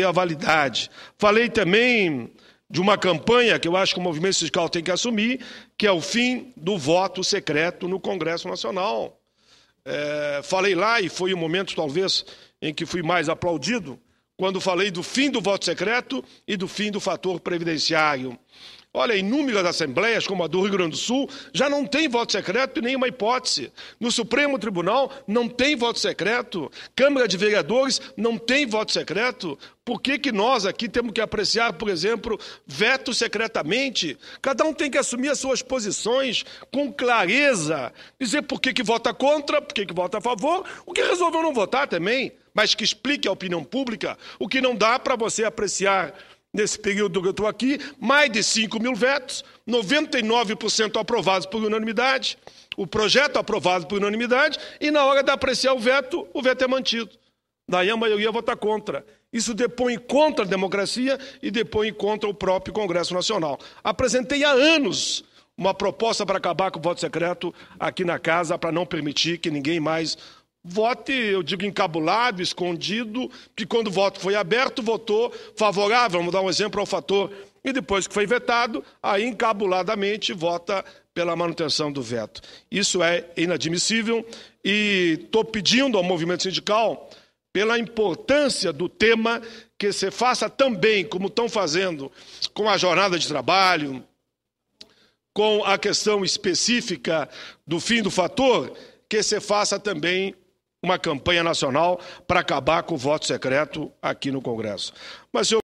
e a validade. Falei também de uma campanha que eu acho que o movimento sindical tem que assumir, que é o fim do voto secreto no Congresso Nacional. É, falei lá, e foi o momento talvez em que fui mais aplaudido, quando falei do fim do voto secreto e do fim do fator previdenciário. Olha, inúmeras assembleias, como a do Rio Grande do Sul, já não tem voto secreto e nenhuma hipótese. No Supremo Tribunal não tem voto secreto. Câmara de Vereadores não tem voto secreto. Por que, que nós aqui temos que apreciar, por exemplo, veto secretamente? Cada um tem que assumir as suas posições com clareza, dizer por que, que vota contra, por que, que vota a favor, o que resolveu não votar também, mas que explique à opinião pública o que não dá para você apreciar nesse período que eu estou aqui, mais de 5 mil vetos, 99% aprovados por unanimidade, o projeto aprovado por unanimidade, e na hora de apreciar o veto, o veto é mantido. Daí a maioria vota contra. Isso depõe contra a democracia e depõe contra o próprio Congresso Nacional. Apresentei há anos uma proposta para acabar com o voto secreto aqui na casa, para não permitir que ninguém mais Vote, eu digo encabulado, escondido, que quando o voto foi aberto, votou favorável, vamos dar um exemplo ao fator, e depois que foi vetado, aí encabuladamente vota pela manutenção do veto. Isso é inadmissível e estou pedindo ao movimento sindical, pela importância do tema, que se faça também, como estão fazendo com a jornada de trabalho, com a questão específica do fim do fator, que se faça também uma campanha nacional para acabar com o voto secreto aqui no Congresso. Mas, senhor